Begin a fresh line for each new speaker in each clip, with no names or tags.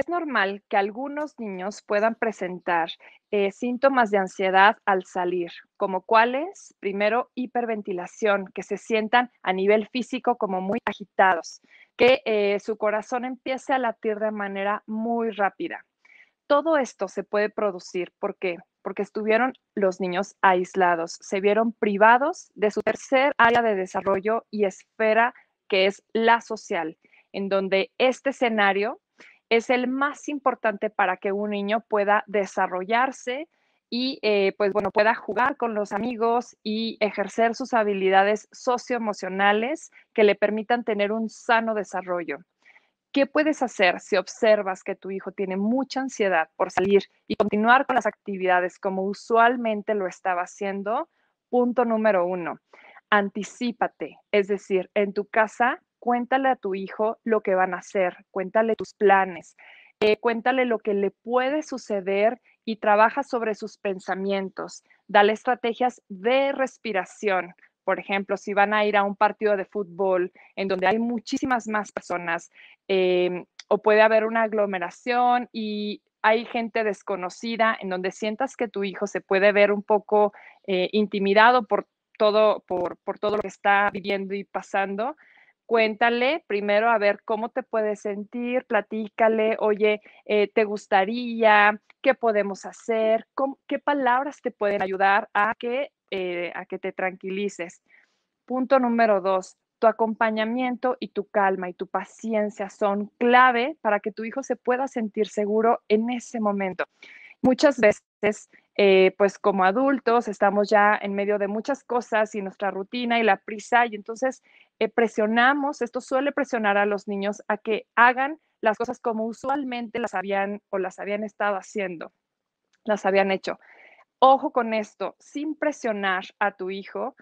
Es normal que algunos niños puedan presentar eh, síntomas de ansiedad al salir, como cuáles, primero, hiperventilación, que se sientan a nivel físico como muy agitados, que eh, su corazón empiece a latir de manera muy rápida. Todo esto se puede producir ¿por qué? porque estuvieron los niños aislados, se vieron privados de su tercer área de desarrollo y esfera, que es la social, en donde este escenario es el más importante para que un niño pueda desarrollarse y eh, pues bueno, pueda jugar con los amigos y ejercer sus habilidades socioemocionales que le permitan tener un sano desarrollo. ¿Qué puedes hacer si observas que tu hijo tiene mucha ansiedad por salir y continuar con las actividades como usualmente lo estaba haciendo? Punto número uno, anticípate, es decir, en tu casa cuéntale a tu hijo lo que van a hacer, cuéntale tus planes, eh, cuéntale lo que le puede suceder y trabaja sobre sus pensamientos. Dale estrategias de respiración. Por ejemplo, si van a ir a un partido de fútbol en donde hay muchísimas más personas em, o puede haber una aglomeración y hay gente desconocida en donde sientas que tu hijo se puede ver un poco eh, intimidado por todo, por todo lo que está viviendo y pasando, cuéntale primero a ver cómo te puedes sentir, platícale, oye, eh, ¿te gustaría? ¿Qué podemos hacer? ¿Qué palabras te pueden ayudar a que, eh, a que te tranquilices? Punto número dos, tu acompañamiento y tu calma y tu paciencia son clave para que tu hijo se pueda sentir seguro en ese momento. Muchas veces eh, pues como adultos estamos ya en medio de muchas cosas y nuestra rutina y la prisa y entonces eh, presionamos, esto suele presionar a los niños a que hagan las cosas como usualmente las habían o las habían estado haciendo, las habían hecho. Ojo con esto, sin presionar a tu hijo,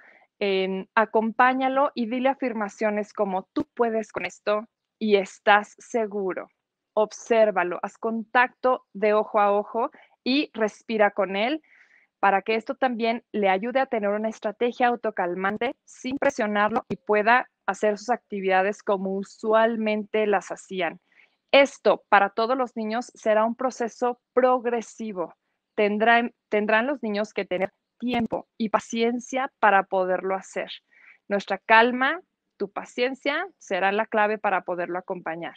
acompáñalo y dile afirmaciones como tú puedes con esto y estás seguro. Obsérvalo, haz contacto de ojo a ojo y respira con él para que esto también le ayude a tener una estrategia autocalmante sin presionarlo y pueda hacer sus actividades como usualmente las hacían. Esto para todos los niños será un proceso progresivo. Tendrán, los niños que tener tiempo y paciencia para poderlo hacer. Nuestra calma, tu paciencia será la clave para poderlo acompañar.